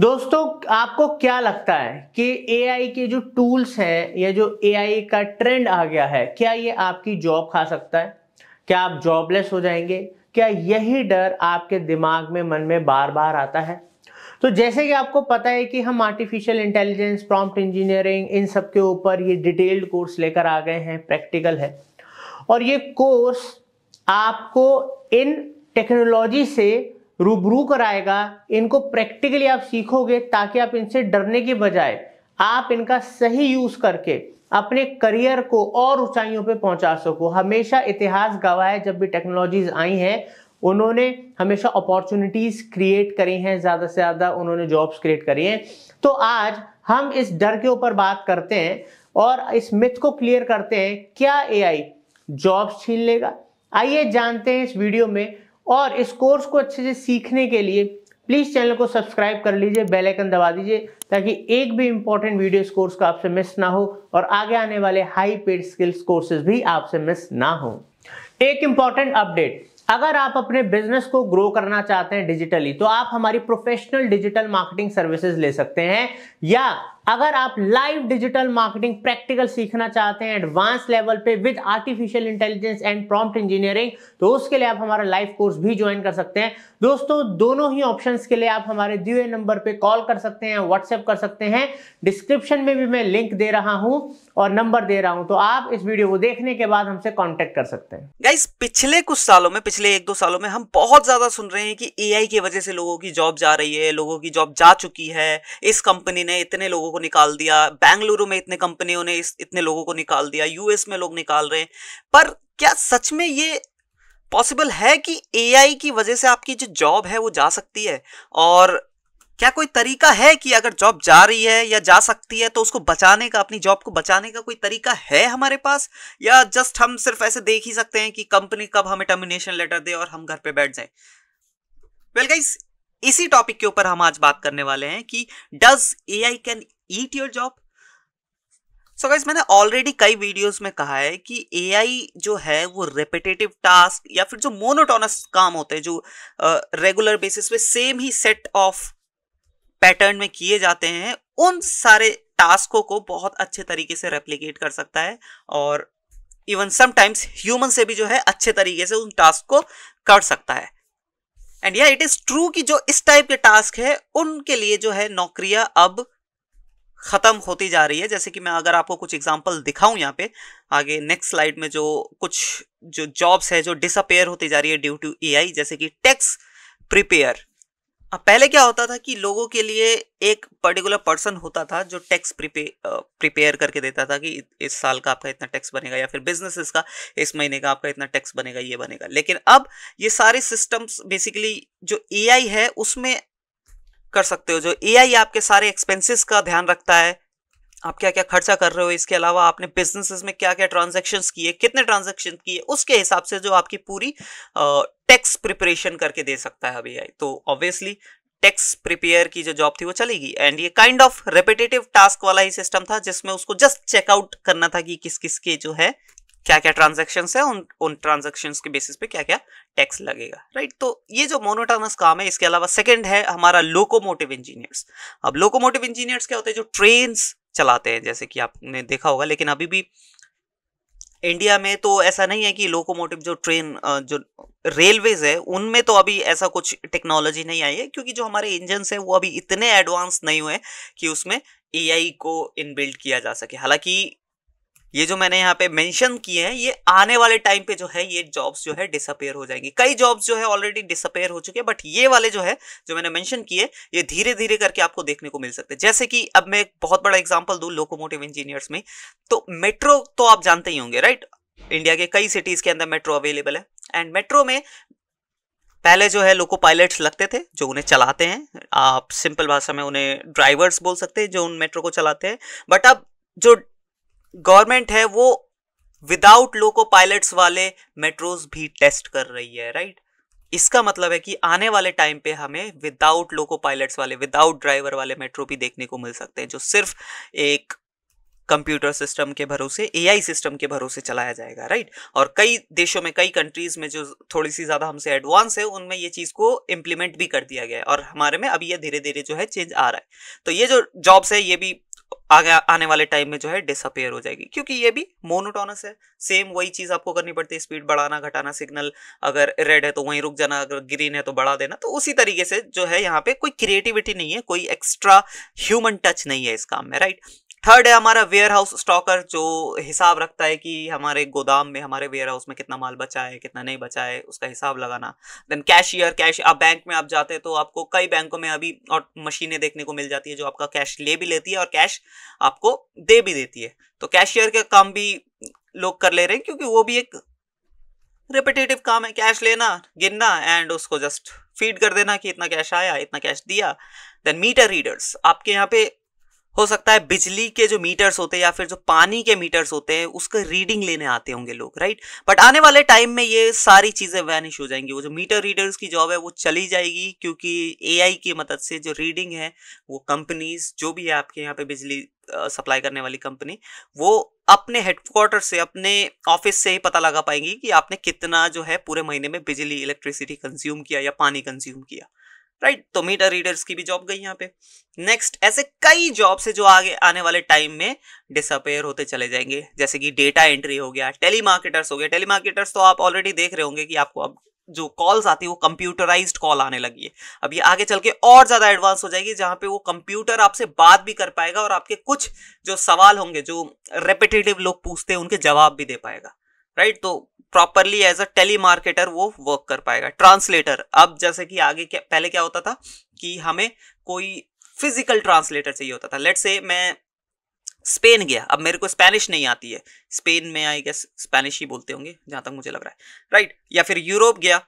दोस्तों आपको क्या लगता है कि एआई के जो टूल्स हैं या जो एआई का ट्रेंड आ गया है क्या ये आपकी जॉब खा सकता है क्या आप जॉबलेस हो जाएंगे क्या यही डर आपके दिमाग में मन में बार बार आता है तो जैसे कि आपको पता है कि हम आर्टिफिशियल इंटेलिजेंस प्रॉम्प्ट इंजीनियरिंग इन सब के ऊपर ये डिटेल्ड कोर्स लेकर आ गए हैं प्रैक्टिकल है और ये कोर्स आपको इन टेक्नोलॉजी से रूबरू कराएगा इनको प्रैक्टिकली आप सीखोगे ताकि आप इनसे डरने के बजाय आप इनका सही यूज करके अपने करियर को और ऊंचाइयों पे पहुंचा सको हमेशा इतिहास गवाह है जब भी टेक्नोलॉजीज आई हैं उन्होंने हमेशा अपॉर्चुनिटीज क्रिएट करी हैं ज़्यादा से ज़्यादा उन्होंने जॉब्स क्रिएट करी हैं तो आज हम इस डर के ऊपर बात करते हैं और इस मिथ को क्लियर करते हैं क्या एआई जॉब्स छीन लेगा आइए जानते हैं इस वीडियो में और इस कोर्स को अच्छे से सीखने के लिए प्लीज़ चैनल को सब्सक्राइब कर लीजिए बेल आइकन दबा दीजिए ताकि एक भी इंपॉर्टेंट वीडियो इस कोर्स का आपसे मिस ना हो और आगे आने वाले हाई पेड स्किल्स कोर्सेज भी आपसे मिस ना हो एक इंपॉर्टेंट अपडेट अगर आप अपने बिजनेस को ग्रो करना चाहते हैं डिजिटली तो आप हमारी प्रोफेशनल डिजिटल मार्केटिंग सर्विसेज ले सकते हैं या अगर आप लाइव डिजिटल मार्केटिंग प्रैक्टिकल सीखना चाहते हैं एडवांस लेवल पे with artificial intelligence and prompt engineering तो उसके लिए आप हमारा लाइव कोर्स भी ज्वाइन कर सकते हैं दोस्तों दोनों ही ऑप्शन के लिए आप हमारे दिए नंबर पर कॉल कर सकते हैं व्हाट्सएप कर सकते हैं डिस्क्रिप्शन में भी मैं लिंक दे रहा हूँ और नंबर दे रहा हूँ तो आप इस वीडियो को देखने के बाद हमसे कॉन्टेक्ट कर सकते हैं गाइस पिछले कुछ सालों में पिछले एक दो सालों में हम बहुत ज्यादा सुन रहे हैं कि एआई की वजह से लोगों की जॉब जा रही है लोगों की जॉब जा चुकी है इस कंपनी ने इतने लोगों को निकाल दिया बेंगलुरु में इतने कंपनियों ने इस इतने लोगों को निकाल दिया यूएस में लोग निकाल रहे हैं पर क्या सच में ये पॉसिबल है कि एआई की वजह से आपकी जो जॉब है वो जा सकती है और क्या कोई तरीका है कि अगर जॉब जा रही है या जा सकती है तो उसको बचाने का अपनी जॉब को बचाने का कोई तरीका है हमारे पास या जस्ट हम सिर्फ ऐसे देख ही सकते हैं कि कंपनी कब हमें टर्मिनेशन लेटर दे और हम घर पे बैठ जाए वेल well गाइस इसी टॉपिक के ऊपर हम आज बात करने वाले हैं कि does A I can eat your job so guys मैंने ऑलरेडी कई वीडियोस में कहा है कि एआई जो है वो रेपिटेटिव टास्क या फिर जो मोनोटोनस काम होते हैं जो रेगुलर uh, बेसिस पे सेम ही सेट ऑफ पैटर्न में किए जाते हैं उन सारे टास्कों को बहुत अच्छे तरीके से रेप्लीकेट कर सकता है और इवन समटाइम्स ह्यूमन से भी जो है अच्छे तरीके से उन टास्क को कर सकता है एंड या इट इज ट्रू कि जो इस टाइप के टास्क है उनके लिए जो है नौकरियां अब खत्म होती जा रही है जैसे कि मैं अगर आपको कुछ एग्जांपल दिखाऊं यहाँ पे आगे नेक्स्ट स्लाइड में जो कुछ जो जॉब्स है जो डिसअपेयर होती जा रही है ड्यू टू एआई जैसे कि टेक्स प्रिपेयर हाँ, पहले क्या होता था कि लोगों के लिए एक पर्टिकुलर पर्सन होता था जो टैक्स प्रिपेयर करके देता था कि इस साल का आपका इतना टैक्स बनेगा या फिर बिजनेसेस का इस महीने का आपका इतना टैक्स बनेगा ये बनेगा लेकिन अब ये सारे सिस्टम्स बेसिकली जो ए है उसमें कर सकते हो जो ए आपके सारे एक्सपेंसिस का ध्यान रखता है आप क्या क्या खर्चा कर रहे हो इसके अलावा आपने बिजनेसेस में क्या क्या ट्रांजेक्शन किए कितने ट्रांजेक्शन किए उसके हिसाब से जो आपकी पूरी टेक्स प्रिपरेशन करके दे सकता है अभी तो ऑब्वियसली टेक्स प्रिपेयर की जो जॉब थी वो चलेगी एंड ये काइंड ऑफ रेपिटेटिव टास्क वाला ही सिस्टम था जिसमें उसको जस्ट चेकआउट करना था कि किस किस के जो है क्या क्या ट्रांजेक्शन है उन उन ट्रांजेक्शन के बेसिस पे क्या क्या टैक्स लगेगा राइट तो ये जो मोनोटोनस काम है इसके अलावा सेकेंड है हमारा लोकोमोटिव इंजीनियर्स अब लोकोमोटिव इंजीनियर्स क्या होते हैं जो ट्रेन चलाते हैं जैसे कि आपने देखा होगा लेकिन अभी भी इंडिया में तो ऐसा नहीं है कि लोकोमोटिव जो ट्रेन जो रेलवेज है उनमें तो अभी ऐसा कुछ टेक्नोलॉजी नहीं आई है क्योंकि जो हमारे इंजन्स हैं वो अभी इतने एडवांस नहीं हुए कि उसमें ए को इनबिल्ड किया जा सके हालांकि ये जो मैंने यहाँ पे मेंशन किए हैं ये आने वाले टाइम पे जो है ये जॉब्स जो है डिसअपेयर हो जाएंगी कई जॉब्स जो है ऑलरेडी डिसअपेयर हो चुके हैं बट ये वाले जो है जो मैंने मेंशन किए ये धीरे धीरे करके आपको देखने को मिल सकते हैं जैसे कि अब मैं एक बहुत बड़ा एग्जाम्पल दू लोकोमोटिव इंजीनियर्स में तो मेट्रो तो आप जानते ही होंगे राइट इंडिया के कई सिटीज़ के अंदर मेट्रो अवेलेबल है एंड मेट्रो में पहले जो है लोको पायलट्स लगते थे जो उन्हें चलाते हैं आप सिंपल भाषा में उन्हें ड्राइवर्स बोल सकते हैं जो उन मेट्रो को चलाते हैं बट अब जो गवर्नमेंट है वो विदाउट लोको पायलट्स वाले मेट्रोज भी टेस्ट कर रही है राइट इसका मतलब है कि आने वाले टाइम पे हमें विदाउट लोको पायलट्स वाले विदाउट ड्राइवर वाले मेट्रो भी देखने को मिल सकते हैं जो सिर्फ एक कंप्यूटर सिस्टम के भरोसे एआई सिस्टम के भरोसे चलाया जाएगा राइट और कई देशों में कई कंट्रीज में जो थोड़ी सी ज़्यादा हमसे एडवांस है उनमें ये चीज़ को इम्प्लीमेंट भी कर दिया गया है और हमारे में अभी ये धीरे धीरे जो है चेंज आ रहा है तो ये जो जॉब्स है ये भी आगे आने वाले टाइम में जो है डिसअपेयर हो जाएगी क्योंकि ये भी मोनोटोनस है सेम वही चीज़ आपको करनी पड़ती है स्पीड बढ़ाना घटाना सिग्नल अगर रेड है तो वहीं रुक जाना अगर ग्रीन है तो बढ़ा देना तो उसी तरीके से जो है यहाँ पे कोई क्रिएटिविटी नहीं है कोई एक्स्ट्रा ह्यूमन टच नहीं है इस काम में राइट थर्ड है हमारा वेयर हाउस स्टॉकर जो हिसाब रखता है कि हमारे गोदाम में हमारे वेयर हाउस में कितना माल बचा है कितना नहीं बचा है उसका हिसाब लगाना देन कैशियर कैश आप बैंक में आप जाते हैं तो आपको कई बैंकों में अभी और मशीनें देखने को मिल जाती है जो आपका कैश ले भी लेती है और कैश आपको दे भी देती है तो कैशियर का काम भी लोग कर ले रहे हैं क्योंकि वो भी एक रिपीटेटिव काम है कैश लेना गिनना एंड उसको जस्ट फीड कर देना कि इतना कैश आया इतना कैश दिया देन मीटर रीडर्स आपके यहाँ पे हो सकता है बिजली के जो मीटर्स होते हैं या फिर जो पानी के मीटर्स होते हैं उसका रीडिंग लेने आते होंगे लोग राइट बट आने वाले टाइम में ये सारी चीज़ें वैनिश हो जाएंगी वो जो मीटर रीडर्स की जॉब है वो चली जाएगी क्योंकि ए की मदद से जो रीडिंग है वो कंपनीज जो भी है आपके यहाँ पे बिजली सप्लाई करने वाली कंपनी वो अपने हेडक्वार्टर से अपने ऑफिस से ही पता लगा पाएंगी कि आपने कितना जो है पूरे महीने में बिजली इलेक्ट्रिसिटी कंज्यूम किया या पानी कंज्यूम किया राइट तो मीटर रीडर्स की भी जॉब गई यहाँ पे नेक्स्ट ऐसे कई जॉब्स है जो आगे आने वाले टाइम में डिसअपेयर होते चले जाएंगे जैसे कि डेटा एंट्री हो गया टेली मार्केटर्स हो गया टेली मार्केटर्स तो आप ऑलरेडी देख रहे होंगे कि आपको अब जो कॉल्स आती है वो कंप्यूटराइज्ड कॉल आने लगी है अब ये आगे चल के और ज़्यादा एडवांस हो जाएगी जहाँ पे वो कंप्यूटर आपसे बात भी कर पाएगा और आपके कुछ जो सवाल होंगे जो रेपिटेटिव लोग पूछते हैं उनके जवाब भी दे पाएगा राइट तो properly as a telemarketer वो वर्क कर पाएगा ट्रांसलेटर अब जैसे कि आगे क्या पहले क्या होता था कि हमें कोई फिजिकल ट्रांसलेटर चाहिए होता था लेट से मैं स्पेन गया अब मेरे को स्पेनिश नहीं आती है स्पेन में आई गेस स्पेनिश ही बोलते होंगे जहाँ तक मुझे लग रहा है राइट right? या फिर यूरोप गया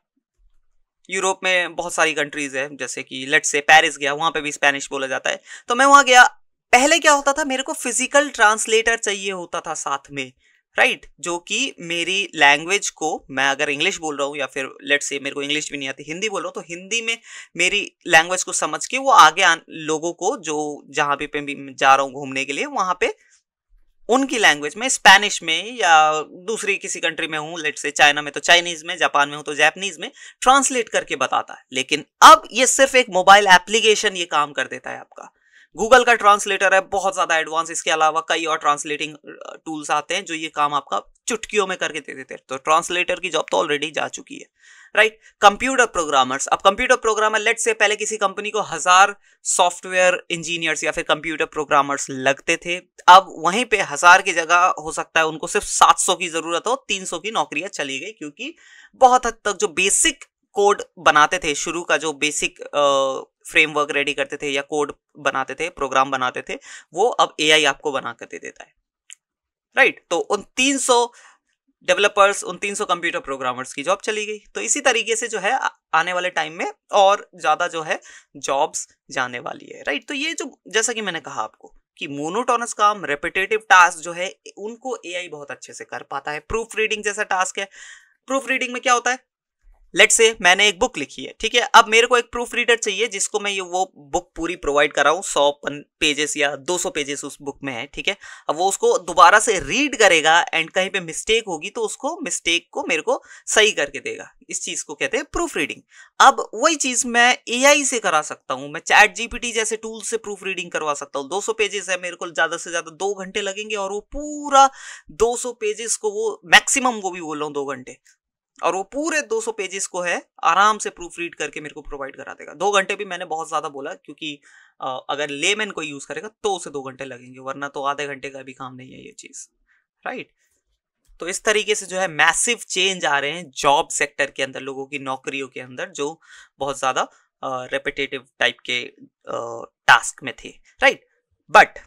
यूरोप में बहुत सारी कंट्रीज है जैसे कि लेट से पेरिस गया वहाँ पे भी स्पेनिश बोला जाता है तो मैं वहाँ गया पहले क्या होता था मेरे को फिजिकल ट्रांसलेटर चाहिए होता था साथ में राइट right? जो कि मेरी लैंग्वेज को मैं अगर इंग्लिश बोल रहा हूँ या फिर लेट्स से मेरे को इंग्लिश भी नहीं आती हिंदी बोल रहा हूँ तो हिंदी में मेरी लैंग्वेज को समझ के वो आगे आ, लोगों को जो जहाँ पे भी जा रहा हूँ घूमने के लिए वहाँ पे उनकी लैंग्वेज में स्पेनिश में या दूसरी किसी कंट्री में हूँ लेट से चाइना में तो चाइनीज में जापान में हूँ तो जैपनीज में ट्रांसलेट करके बताता है लेकिन अब ये सिर्फ एक मोबाइल एप्लीकेशन ये काम कर देता है आपका गूगल का ट्रांसलेटर है बहुत ज़्यादा एडवांस इसके अलावा कई और ट्रांसलेटिंग टूल्स आते हैं जो ये काम आपका चुटकियों में करके दे देते हैं तो ट्रांसलेटर की जॉब तो ऑलरेडी जा चुकी है राइट कंप्यूटर प्रोग्रामर्स अब कंप्यूटर प्रोग्रामर लेट से पहले किसी कंपनी को हजार सॉफ्टवेयर इंजीनियर्स या फिर कंप्यूटर प्रोग्रामर्स लगते थे अब वहीं पे हजार की जगह हो सकता है उनको सिर्फ 700 की जरूरत हो 300 की नौकरियां चली गई क्योंकि बहुत हद तक जो बेसिक कोड बनाते थे शुरू का जो बेसिक फ्रेमवर्क रेडी करते थे या कोड बनाते थे प्रोग्राम बनाते थे वो अब एआई आपको बना कर दे देता है राइट right? तो उन 300 डेवलपर्स उन 300 कंप्यूटर प्रोग्रामर्स की जॉब चली गई तो इसी तरीके से जो है आने वाले टाइम में और ज़्यादा जो है जॉब्स जाने वाली है राइट right? तो ये जो जैसा कि मैंने कहा आपको कि मोनोटोनस काम रेपिटेटिव टास्क जो है उनको एआई बहुत अच्छे से कर पाता है प्रूफ रीडिंग जैसा टास्क है प्रूफ रीडिंग में क्या होता है लेट से मैंने एक बुक लिखी है ठीक है अब मेरे को एक प्रूफ रीडर चाहिए जिसको मैं ये वो बुक पूरी प्रोवाइड कर रहा हूँ सौ पेजेस या दो सौ पेजेस उस बुक में है ठीक है अब वो उसको दोबारा से रीड करेगा एंड कहीं पे मिस्टेक होगी तो उसको मिस्टेक को मेरे को सही करके देगा इस चीज़ को कहते हैं प्रूफ रीडिंग अब वही चीज़ मैं ए से करा सकता हूँ मैं चैट जीपीटी जैसे टूल से प्रूफ रीडिंग करवा सकता हूँ दो पेजेस है मेरे को ज़्यादा से ज़्यादा दो घंटे लगेंगे और वो पूरा दो पेजेस को वो मैक्सिमम वो भी बोल रहा हूँ दो घंटे और वो पूरे 200 पेजेस को है आराम से प्रूफ रीड करके मेरे को प्रोवाइड करा देगा दो घंटे भी मैंने बहुत ज़्यादा बोला क्योंकि अगर लेमैन कोई यूज़ करेगा तो उसे दो घंटे लगेंगे वरना तो आधे घंटे का भी काम नहीं है ये चीज़ राइट तो इस तरीके से जो है मैसिव चेंज आ रहे हैं जॉब सेक्टर के अंदर लोगों की नौकरियों के अंदर जो बहुत ज़्यादा रेपिटेटिव टाइप के टास्क में थे राइट बट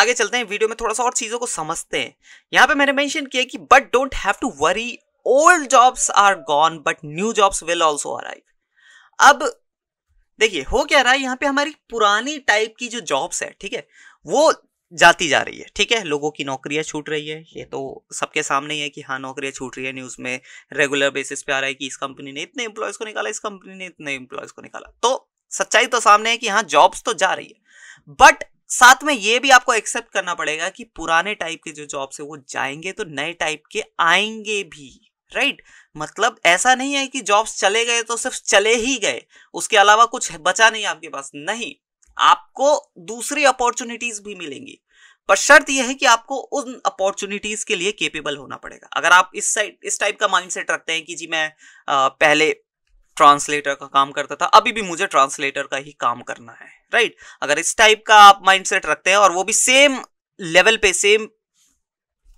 आगे चलते हैं वीडियो में थोड़ा सा और चीज़ों को समझते हैं यहाँ पे मैंने मेंशन किया कि but don't have to worry old jobs are gone but new jobs will also arrive अब देखिए हो क्या रहा है यहाँ पे हमारी पुरानी टाइप की जो जॉब्स है ठीक है वो जाती जा रही है ठीक है लोगों की नौकरियां छूट रही है ये तो सबके सामने ही है कि हाँ नौकरियां छूट रही है न्यूज़ में रेगुलर बेसिस पे आ रहा है कि इस कंपनी ने इतने एम्प्लॉयज़ को निकाला इस कंपनी ने इतने एम्प्लॉयज़ को निकाला तो सच्चाई तो सामने है कि हाँ जॉब्स तो जा रही है बट साथ में ये भी आपको एक्सेप्ट करना पड़ेगा कि पुराने टाइप के जो जॉब्स है वो जाएंगे तो नए टाइप के आएंगे भी राइट मतलब ऐसा नहीं है कि जॉब्स चले गए तो सिर्फ चले ही गए उसके अलावा कुछ बचा नहीं आपके पास नहीं आपको दूसरी अपॉर्चुनिटीज भी मिलेंगी पर शर्त यह है कि आपको उन अपॉर्चुनिटीज के लिए केपेबल होना पड़ेगा अगर आप इस साइड इस टाइप का माइंडसेट रखते हैं कि जी मैं आ, पहले ट्रांसलेटर का काम करता था अभी भी मुझे ट्रांसलेटर का ही काम करना है राइट अगर इस टाइप का आप माइंडसेट रखते हैं और वो भी सेम लेवल पे सेम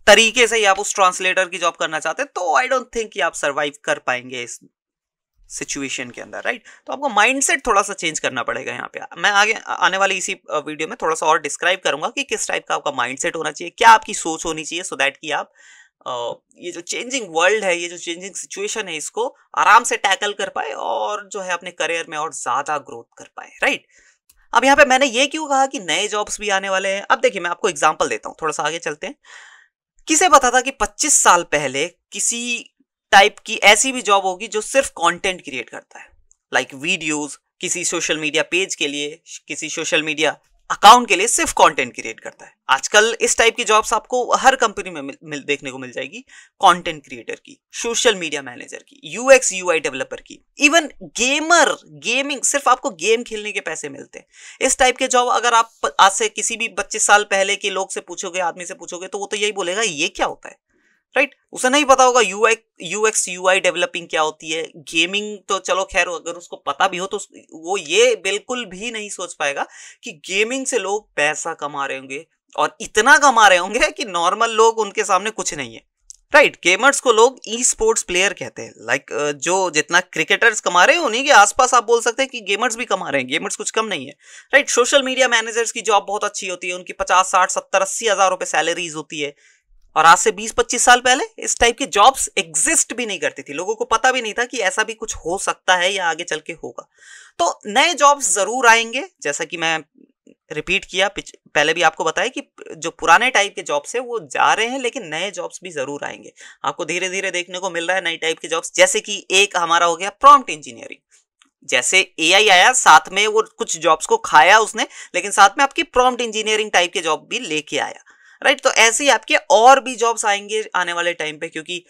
तरीके से ही आप उस ट्रांसलेटर की जॉब करना चाहते हैं तो आई डोंट थिंक आप सर्वाइव कर पाएंगे इस सिचुएशन के अंदर राइट right? तो आपको माइंडसेट थोड़ा सा चेंज करना पड़ेगा यहाँ पे मैं आगे आने वाली इसी वीडियो में थोड़ा सा और डिस्क्राइब करूंगा कि किस टाइप का आपका माइंडसेट होना चाहिए क्या आपकी सोच होनी चाहिए सो दैट कि आप ये जो चेंजिंग वर्ल्ड है ये जो चेंजिंग सिचुएशन है इसको आराम से टैकल कर पाए और जो है अपने करियर में और ज़्यादा ग्रोथ कर पाए राइट अब यहाँ पे मैंने ये क्यों कहा कि नए जॉब्स भी आने वाले हैं अब देखिए मैं आपको एग्जाम्पल देता हूँ थोड़ा सा आगे चलते हैं किसे पता था कि 25 साल पहले किसी टाइप की ऐसी भी जॉब होगी जो सिर्फ कंटेंट क्रिएट करता है लाइक like वीडियोस किसी सोशल मीडिया पेज के लिए किसी सोशल मीडिया अकाउंट के लिए सिर्फ कंटेंट क्रिएट करता है आजकल इस टाइप की जॉब्स आपको हर कंपनी में मिल, मिल, देखने को मिल जाएगी कंटेंट क्रिएटर की सोशल मीडिया मैनेजर की यूएक्स यूआई डेवलपर की इवन गेमर गेमिंग सिर्फ आपको गेम खेलने के पैसे मिलते हैं इस टाइप के जॉब अगर आप आज से किसी भी पच्चीस साल पहले के लोग से पूछोगे आदमी से पूछोगे तो वो तो यही बोलेगा ये क्या होता है राइट उसे नहीं पता होगा यू एक्स यू डेवलपिंग क्या होती है गेमिंग तो चलो खैर अगर उसको पता भी हो तो वो ये बिल्कुल भी नहीं सोच पाएगा कि गेमिंग से लोग पैसा कमा रहे होंगे और इतना कमा रहे होंगे कि नॉर्मल लोग उनके सामने कुछ नहीं है राइट right, गेमर्स को लोग ई स्पोर्ट्स प्लेयर कहते हैं लाइक like, जो जितना क्रिकेटर्स कमा रहे हैं उन्हीं के आसपास आप बोल सकते हैं कि गेमर्स भी कमा रहे हैं गेमर्स कुछ कम नहीं है राइट सोशल मीडिया मैनेजर्स की जॉब बहुत अच्छी होती है उनकी पचास साठ सत्तर अस्सी हज़ार रुपये सैलरीज होती है और आज से 20-25 साल पहले इस टाइप की जॉब्स एग्जिस्ट भी नहीं करती थी लोगों को पता भी नहीं था कि ऐसा भी कुछ हो सकता है या आगे चल के होगा तो नए जॉब्स ज़रूर आएंगे जैसा कि मैं रिपीट किया पहले भी आपको बताया कि जो पुराने टाइप के जॉब्स है वो जा रहे हैं लेकिन नए जॉब्स भी ज़रूर आएंगे आपको धीरे धीरे देखने को मिल रहा है नई टाइप के जॉब्स जैसे कि एक हमारा हो गया प्रॉम्प्ट इंजीनियरिंग जैसे ए आया साथ में वो कुछ जॉब्स को खाया उसने लेकिन साथ में आपकी प्रॉम्प्ट इंजीनियरिंग टाइप के जॉब भी लेके आया राइट तो ऐसे ही आपके और भी जॉब्स आएंगे आने वाले टाइम पे क्योंकि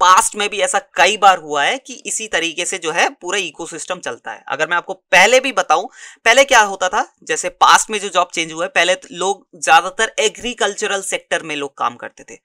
पास्ट में भी ऐसा कई बार हुआ है कि इसी तरीके से जो है पूरा इकोसिस्टम चलता है अगर मैं आपको पहले भी बताऊं पहले क्या होता था जैसे पास्ट में जो जॉब चेंज हुआ है पहले तो लोग ज्यादातर एग्रीकल्चरल सेक्टर में लोग काम करते थे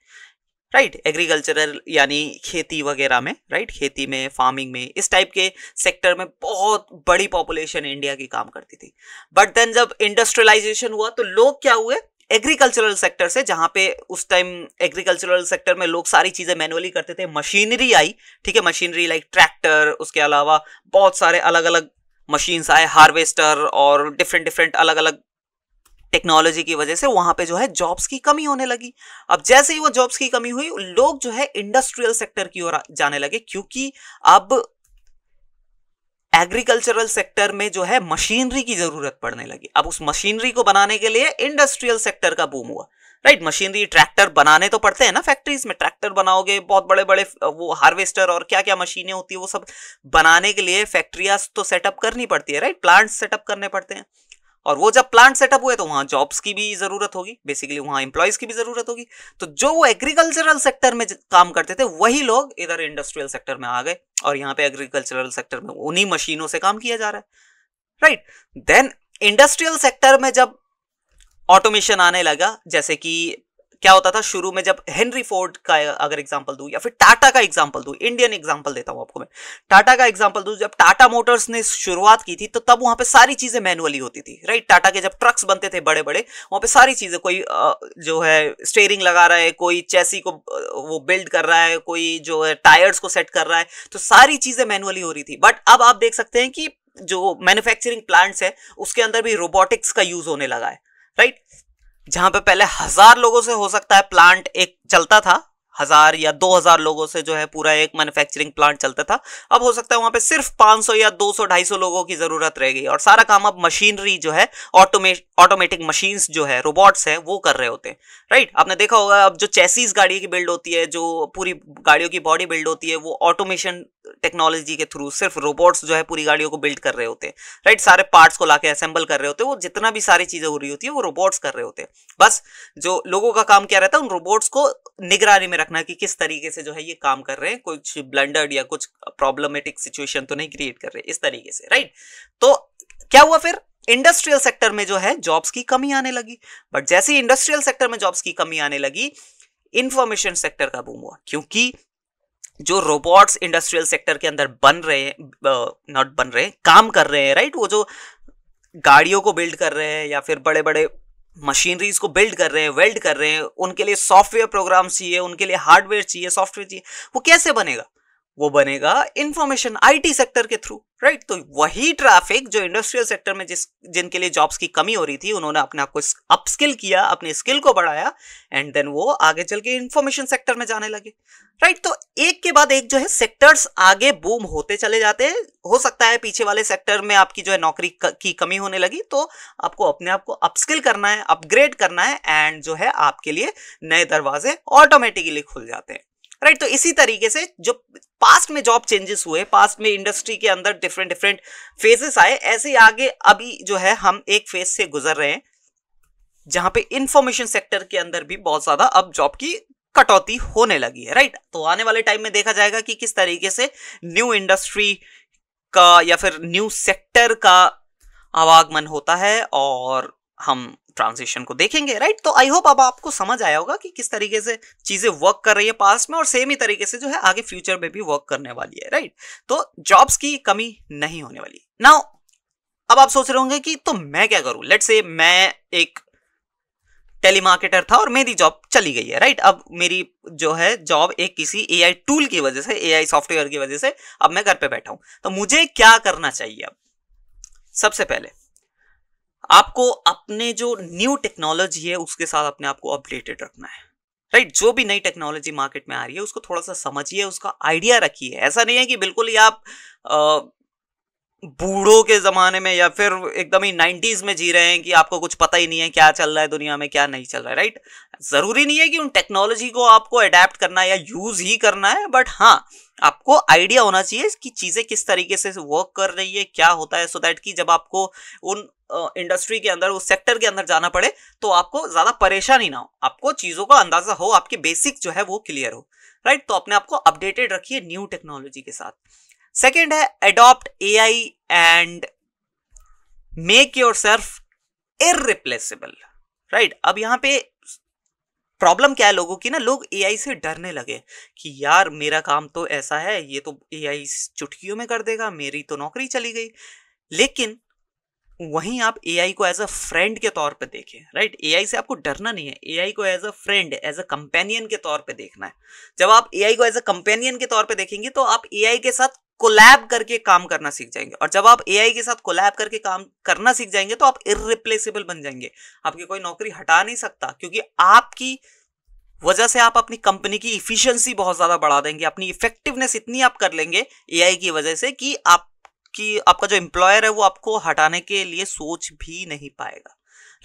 राइट एग्रीकल्चरल यानी खेती वगैरह में राइट खेती में फार्मिंग में इस टाइप के सेक्टर में बहुत बड़ी पॉपुलेशन इंडिया की काम करती थी बट देन जब इंडस्ट्रियलाइजेशन हुआ तो लोग क्या हुए एग्रीकल्चरल सेक्टर से जहां पे उस टाइम एग्रीकल्चरल सेक्टर में लोग सारी चीज़ें मैनुअली करते थे मशीनरी आई ठीक है मशीनरी लाइक ट्रैक्टर उसके अलावा बहुत सारे अलग अलग मशीन्स आए हार्वेस्टर और डिफरेंट डिफरेंट अलग अलग टेक्नोलॉजी की वजह से वहां पे जो है जॉब्स की कमी होने लगी अब जैसे ही वो जॉब्स की कमी हुई लोग जो है इंडस्ट्रियल सेक्टर की ओर जाने लगे क्योंकि अब एग्रीकल्चरल सेक्टर में जो है मशीनरी की जरूरत पड़ने लगी अब उस मशीनरी को बनाने के लिए इंडस्ट्रियल सेक्टर का बूम हुआ राइट मशीनरी ट्रैक्टर बनाने तो पड़ते हैं ना फैक्ट्रीज में ट्रैक्टर बनाओगे बहुत बड़े बड़े वो हार्वेस्टर और क्या क्या मशीनें होती है वो सब बनाने के लिए फैक्ट्रियाज तो सेटअप करनी पड़ती है राइट प्लांट्स सेटअप करने पड़ते हैं और वो जब प्लांट सेटअप हुए तो वहां जॉब्स की भी ज़रूरत होगी बेसिकली वहां एम्प्लॉयज़ की भी ज़रूरत होगी तो जो वो एग्रीकल्चरल सेक्टर में काम करते थे वही लोग इधर इंडस्ट्रियल सेक्टर में आ गए और यहाँ पे एग्रीकल्चरल सेक्टर में उन्हीं मशीनों से काम किया जा रहा है राइट देन इंडस्ट्रियल सेक्टर में जब ऑटोमेशन आने लगा जैसे कि क्या होता था शुरू में जब हेनरी फोर्ड का अगर एग्जाम्पल दू या फिर टाटा का एग्जाम्पल दू इंडियन एग्जाम्पल देता हूं आपको मैं टाटा का एग्जाम्पल दू जब टाटा मोटर्स ने शुरुआत की थी तो तब वहां पे सारी चीजें मैनुअली होती थी राइट टाटा के जब ट्रक्स बनते थे बड़े बड़े वहां पे सारी चीजें कोई जो है स्टेयरिंग लगा रहा है कोई चेसी को वो बिल्ड कर रहा है कोई जो है टायर्स को सेट कर रहा है तो सारी चीजें मैनुअली हो रही थी बट अब आप देख सकते हैं कि जो मैन्युफैक्चरिंग प्लांट्स है उसके अंदर भी रोबोटिक्स का यूज होने लगा है राइट right? जहां पे पहले हजार लोगों से हो सकता है प्लांट एक चलता था हजार या दो हजार लोगों से जो है पूरा एक मैन्युफैक्चरिंग प्लांट चलता था अब हो सकता है वहां पे सिर्फ 500 या 200 250 लोगों की जरूरत रह गई और सारा काम अब मशीनरी जो है ऑटोमे ऑटोमेटिक मशीन्स जो है रोबोट्स है वो कर रहे होते हैं राइट आपने देखा होगा अब जो चैसीज गाड़ी की बिल्ड होती है जो पूरी गाड़ियों की बॉडी बिल्ड होती है वो ऑटोमेशन टेक्नोलॉजी के थ्रू सिर्फ रोबोट्स जो है पूरी गाड़ियों को बिल्ड कर रहे होते हैं राइट सारे पार्ट्स को लाके असेंबल कर रहे होते हैं वो जितना भी सारी चीज़ें हो रही होती है वो रोबोट्स कर रहे होते हैं बस जो लोगों का काम क्या रहता है उन रोबोट्स को निगरानी में रखना कि किस तरीके से जो है ये काम कर रहे हैं कुछ ब्लेंडर्ड या कुछ प्रॉब्लमेटिक सिचुएशन तो नहीं क्रिएट कर रहे इस तरीके से राइट तो क्या हुआ फिर इंडस्ट्रियल सेक्टर में जो है जॉब्स की कमी आने लगी बट जैसे ही इंडस्ट्रियल सेक्टर में जॉब्स की कमी आने लगी इंफॉर्मेशन सेक्टर का बूम हुआ क्योंकि जो रोबोट्स इंडस्ट्रियल सेक्टर के अंदर बन रहे हैं नॉट बन रहे हैं काम कर रहे हैं राइट वो जो गाड़ियों को बिल्ड कर रहे हैं या फिर बड़े बड़े मशीनरीज को बिल्ड कर रहे हैं वेल्ड कर रहे हैं उनके लिए सॉफ्टवेयर प्रोग्राम चाहिए उनके लिए हार्डवेयर चाहिए सॉफ्टवेयर चाहिए वो कैसे बनेगा वो बनेगा इंफॉर्मेशन आईटी सेक्टर के थ्रू राइट तो वही ट्रैफिक जो इंडस्ट्रियल सेक्टर में जिस जिनके लिए जॉब्स की कमी हो रही थी उन्होंने अपने आप को अपस्किल किया अपने स्किल को बढ़ाया एंड देन वो आगे चल के इंफॉर्मेशन सेक्टर में जाने लगे राइट तो एक के बाद एक जो है सेक्टर्स आगे बूम होते चले जाते हैं हो सकता है पीछे वाले सेक्टर में आपकी जो है नौकरी की कमी होने लगी तो आपको अपने आप को अपस्किल करना है अपग्रेड करना है एंड जो है आपके लिए नए दरवाजे ऑटोमेटिकली खुल जाते हैं राइट तो इसी तरीके से जो पास्ट में जॉब चेंजेस हुए पास्ट में इंडस्ट्री के अंदर डिफरेंट डिफरेंट फेजेस आए ऐसे ही आगे अभी जो है हम एक फेज से गुजर रहे हैं जहां पे इंफॉर्मेशन सेक्टर के अंदर भी बहुत ज्यादा अब जॉब की कटौती होने लगी है राइट तो आने वाले टाइम में देखा जाएगा कि किस तरीके से न्यू इंडस्ट्री का या फिर न्यू सेक्टर का आवागमन होता है और हम ट्रांजिशन को देखेंगे राइट तो आई होप अब आपको समझ आया होगा कि किस तरीके से चीजें वर्क कर रही है पास्ट में और सेम ही तरीके से जो है आगे फ्यूचर में भी वर्क करने वाली है राइट तो जॉब्स की कमी नहीं होने वाली नाउ अब आप सोच रहे होंगे कि तो मैं क्या करूं लेट से मैं एक टेलीमार्केटर था और मेरी जॉब चली गई है राइट अब मेरी जो है जॉब एक किसी ए टूल की वजह से ए सॉफ्टवेयर की वजह से अब मैं घर पे बैठा हूं तो मुझे क्या करना चाहिए अब सबसे पहले आपको अपने जो न्यू टेक्नोलॉजी है उसके साथ अपने आप को अपडेटेड रखना है राइट right, जो भी नई टेक्नोलॉजी मार्केट में आ रही है उसको थोड़ा सा समझिए उसका आइडिया रखिए ऐसा नहीं है कि बिल्कुल ही आप बूढ़ों के ज़माने में या फिर एकदम ही नाइन्टीज़ में जी रहे हैं कि आपको कुछ पता ही नहीं है क्या चल रहा है दुनिया में क्या नहीं चल रहा है राइट ज़रूरी नहीं है कि उन टेक्नोलॉजी को आपको अडेप्ट करना है या यूज़ ही करना है बट हाँ आपको आइडिया होना चाहिए कि चीज़ें किस तरीके से वर्क कर रही है क्या होता है सो so दैट कि जब आपको उन इंडस्ट्री के अंदर उस सेक्टर के अंदर जाना पड़े तो आपको ज़्यादा परेशानी ना हो आपको चीज़ों का अंदाज़ा हो आपके बेसिक जो है वो क्लियर हो राइट right? तो अपने आपको अपडेटेड रखिए न्यू टेक्नोलॉजी के साथ सेकेंड है adopt A I and make yourself irreplaceable right अब यहाँ पे प्रॉब्लम क्या है लोगों की ना लोग एआई से डरने लगे कि यार मेरा काम तो ऐसा है ये तो एआई चुटकियों में कर देगा मेरी तो नौकरी चली गई लेकिन वहीं आप एआई को एज अ फ्रेंड के तौर पे देखें राइट एआई से आपको डरना नहीं है एआई को as a friend as a companion के तौर पे देखना है जब आप एआई को एज अ कंपेनियन के तौर पे देखेंगे तो आप एआई के साथ कोलैब करके काम करना सीख जाएंगे और जब आप एआई के साथ कोलैब करके काम करना सीख जाएंगे तो आप इरिप्लेसेबल बन जाएंगे आपकी कोई नौकरी हटा नहीं सकता क्योंकि आपकी वजह से आप अपनी कंपनी की इफिशियंसी बहुत ज़्यादा बढ़ा देंगे अपनी इफेक्टिवनेस इतनी आप कर लेंगे ए की वजह से कि आपकी आपका जो एम्प्लॉयर है वो आपको हटाने के लिए सोच भी नहीं पाएगा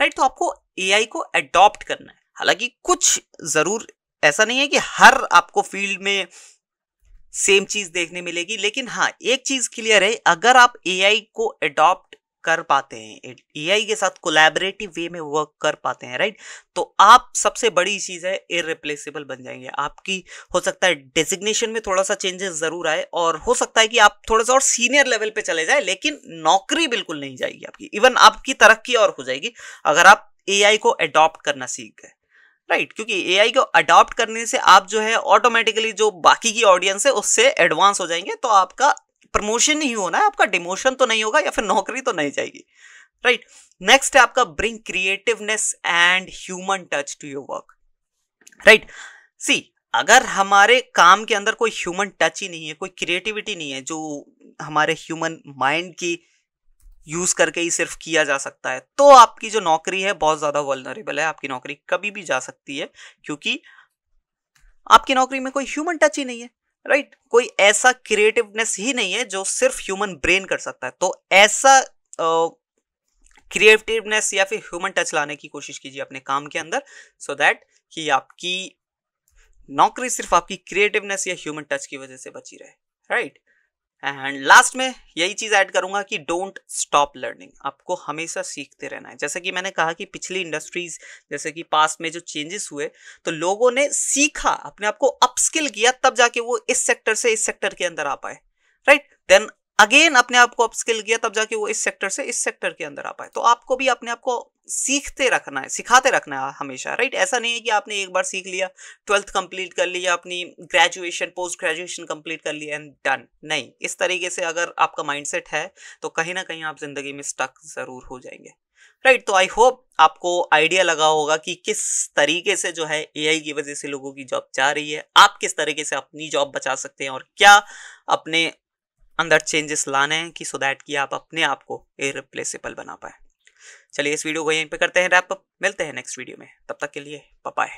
राइट तो आपको एआई को एडॉप्ट करना है हालांकि कुछ ज़रूर ऐसा नहीं है कि हर आपको फील्ड में सेम चीज देखने मिलेगी लेकिन हाँ एक चीज क्लियर है अगर आप ए को एडॉप्ट कर पाते हैं आई के साथ कोलैबोरेटिव वे में वर्क कर पाते हैं राइट तो आप सबसे बड़ी चीज़ है इरिप्लेसिबल बन जाएंगे आपकी हो सकता है डेजिग्नेशन में थोड़ा सा चेंजेस ज़रूर आए और हो सकता है कि आप थोड़ा सा और सीनियर लेवल पे चले जाए लेकिन नौकरी बिल्कुल नहीं जाएगी आपकी इवन आपकी तरक्की और हो जाएगी अगर आप ए को एडॉप्ट करना सीख गए राइट right, क्योंकि ए को अडॉप्ट करने से आप जो है ऑटोमेटिकली जो बाकी की ऑडियंस है उससे एडवांस हो जाएंगे तो आपका प्रमोशन ही होना है आपका डिमोशन तो नहीं होगा या फिर नौकरी तो नहीं जाएगी राइट नेक्स्ट है आपका bring creativeness and human touch to your work right see अगर हमारे काम के अंदर कोई ह्यूमन टच ही नहीं है कोई क्रिएटिविटी नहीं है जो हमारे ह्यूमन माइंड की यूज करके ही सिर्फ किया जा सकता है तो आपकी जो नौकरी है बहुत ज्यादा वल्नरेबल है आपकी नौकरी कभी भी जा सकती है क्योंकि आपकी नौकरी में कोई ह्यूमन टच ही नहीं है राइट right? कोई ऐसा क्रिएटिवनेस ही नहीं है जो सिर्फ ह्यूमन ब्रेन कर सकता है तो ऐसा क्रिएटिवनेस uh, या फिर ह्यूमन टच लाने की कोशिश कीजिए अपने काम के अंदर सो so दैट कि आपकी नौकरी सिर्फ आपकी क्रिएटिवनेस या ह्यूमन टच की वजह से बची रहे राइट right? एंड लास्ट में यही चीज़ ऐड करूंगा कि डोंट स्टॉप लर्निंग आपको हमेशा सीखते रहना है जैसे कि मैंने कहा कि पिछली इंडस्ट्रीज जैसे कि पास्ट में जो चेंजेस हुए तो लोगों ने सीखा अपने आप को अपस्किल किया तब जाके वो इस सेक्टर से इस सेक्टर के अंदर आ पाए राइट देन अगेन अपने आप को अपस्किल किया तब जाके वो इस सेक्टर से इस सेक्टर के अंदर आ पाए तो आपको भी अपने आप को सीखते रखना है सिखाते रखना है हमेशा राइट ऐसा नहीं है कि आपने एक बार सीख लिया ट्वेल्थ कंप्लीट कर लिया अपनी ग्रेजुएशन पोस्ट ग्रेजुएशन कंप्लीट कर लिया एंड डन नहीं इस तरीके से अगर आपका माइंडसेट है तो कहीं ना कहीं आप जिंदगी में स्टक ज़रूर हो जाएंगे राइट तो आई होप आपको आइडिया लगा होगा कि किस तरीके से जो है एआई की वजह से लोगों की जॉब जा रही है आप किस तरीके से अपनी जॉब बचा सकते हैं और क्या अपने अंदर चेंजेस लाने हैं कि सो दैट कि आप अपने आप को इरिप्लेसेबल बना पाए चलिए इस वीडियो को यहीं पे करते हैं रैप अप मिलते हैं नेक्स्ट वीडियो में तब तक के लिए पपाए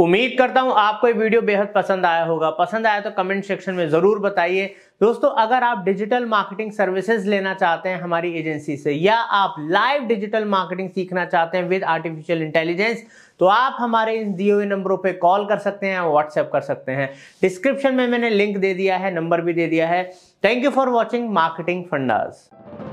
उम्मीद करता हूं आपको ये वीडियो बेहद पसंद आया होगा पसंद आया तो कमेंट सेक्शन में ज़रूर बताइए दोस्तों अगर आप डिजिटल मार्केटिंग सर्विसेज लेना चाहते हैं हमारी एजेंसी से या आप लाइव डिजिटल मार्केटिंग सीखना चाहते हैं विद आर्टिफिशियल इंटेलिजेंस तो आप हमारे इन दिए हुए नंबरों पे कॉल कर सकते हैं व्हाट्सएप कर सकते हैं डिस्क्रिप्शन में मैंने लिंक दे दिया है नंबर भी दे दिया है Thank you for watching Marketing Fundas.